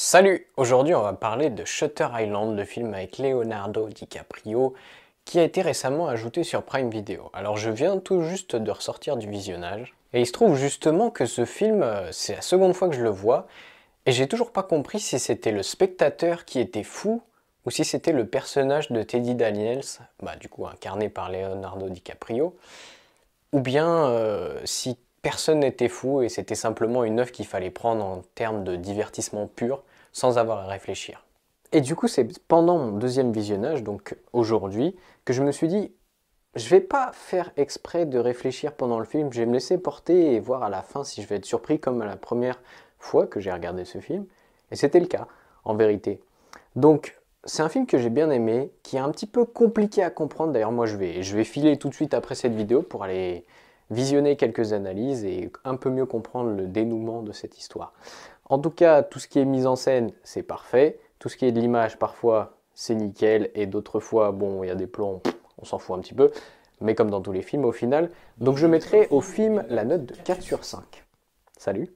Salut Aujourd'hui on va parler de Shutter Island, le film avec Leonardo DiCaprio qui a été récemment ajouté sur Prime Video. Alors je viens tout juste de ressortir du visionnage et il se trouve justement que ce film, euh, c'est la seconde fois que je le vois et j'ai toujours pas compris si c'était le spectateur qui était fou ou si c'était le personnage de Teddy Daniels, bah du coup incarné par Leonardo DiCaprio, ou bien euh, si personne n'était fou et c'était simplement une œuvre qu'il fallait prendre en termes de divertissement pur sans avoir à réfléchir. Et du coup, c'est pendant mon deuxième visionnage, donc aujourd'hui, que je me suis dit, je vais pas faire exprès de réfléchir pendant le film, je vais me laisser porter et voir à la fin si je vais être surpris comme à la première fois que j'ai regardé ce film. Et c'était le cas, en vérité. Donc, c'est un film que j'ai bien aimé, qui est un petit peu compliqué à comprendre. D'ailleurs, moi, je vais, je vais filer tout de suite après cette vidéo pour aller visionner quelques analyses et un peu mieux comprendre le dénouement de cette histoire. En tout cas, tout ce qui est mise en scène, c'est parfait. Tout ce qui est de l'image, parfois, c'est nickel. Et d'autres fois, bon, il y a des plombs, on s'en fout un petit peu. Mais comme dans tous les films, au final. Donc je mettrai au film la note de 4 sur 5. Salut